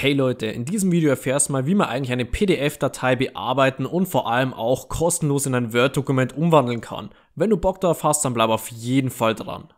Hey Leute, in diesem Video erfährst du mal, wie man eigentlich eine PDF-Datei bearbeiten und vor allem auch kostenlos in ein Word-Dokument umwandeln kann. Wenn du Bock darauf hast, dann bleib auf jeden Fall dran.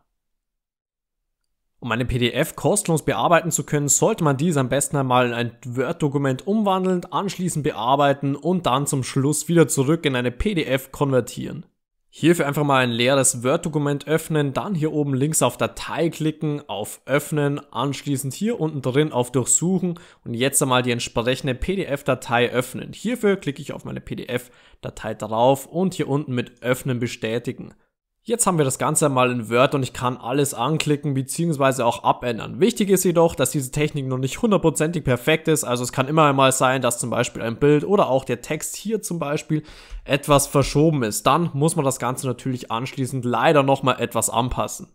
Um eine PDF kostenlos bearbeiten zu können, sollte man diese am besten einmal in ein Word-Dokument umwandeln, anschließend bearbeiten und dann zum Schluss wieder zurück in eine PDF konvertieren. Hierfür einfach mal ein leeres Word-Dokument öffnen, dann hier oben links auf Datei klicken, auf Öffnen, anschließend hier unten drin auf Durchsuchen und jetzt einmal die entsprechende PDF-Datei öffnen. Hierfür klicke ich auf meine PDF-Datei drauf und hier unten mit Öffnen bestätigen. Jetzt haben wir das Ganze einmal in Word und ich kann alles anklicken bzw. auch abändern. Wichtig ist jedoch, dass diese Technik noch nicht hundertprozentig perfekt ist. Also es kann immer einmal sein, dass zum Beispiel ein Bild oder auch der Text hier zum Beispiel etwas verschoben ist. Dann muss man das Ganze natürlich anschließend leider nochmal etwas anpassen.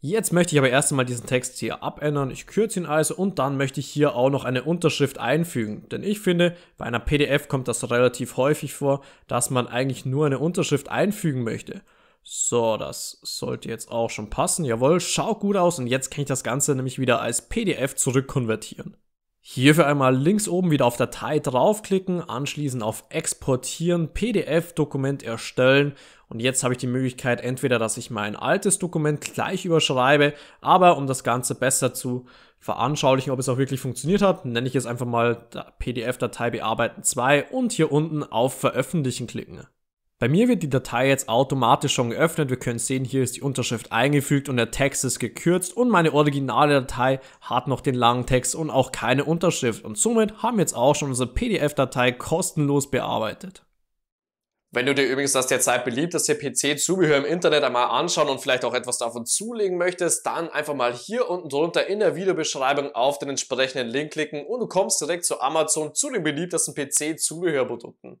Jetzt möchte ich aber erst einmal diesen Text hier abändern. Ich kürze ihn also und dann möchte ich hier auch noch eine Unterschrift einfügen. Denn ich finde, bei einer PDF kommt das relativ häufig vor, dass man eigentlich nur eine Unterschrift einfügen möchte. So, das sollte jetzt auch schon passen. Jawohl, schaut gut aus und jetzt kann ich das Ganze nämlich wieder als PDF zurückkonvertieren. Hierfür einmal links oben wieder auf Datei draufklicken, anschließend auf Exportieren, PDF-Dokument erstellen und jetzt habe ich die Möglichkeit, entweder, dass ich mein altes Dokument gleich überschreibe, aber um das Ganze besser zu veranschaulichen, ob es auch wirklich funktioniert hat, nenne ich es einfach mal PDF-Datei bearbeiten 2 und hier unten auf Veröffentlichen klicken. Bei mir wird die Datei jetzt automatisch schon geöffnet. Wir können sehen, hier ist die Unterschrift eingefügt und der Text ist gekürzt und meine originale Datei hat noch den langen Text und auch keine Unterschrift. Und somit haben wir jetzt auch schon unsere PDF-Datei kostenlos bearbeitet. Wenn du dir übrigens das derzeit beliebteste PC-Zubehör im Internet einmal anschauen und vielleicht auch etwas davon zulegen möchtest, dann einfach mal hier unten drunter in der Videobeschreibung auf den entsprechenden Link klicken und du kommst direkt zu Amazon zu den beliebtesten PC-Zubehörprodukten.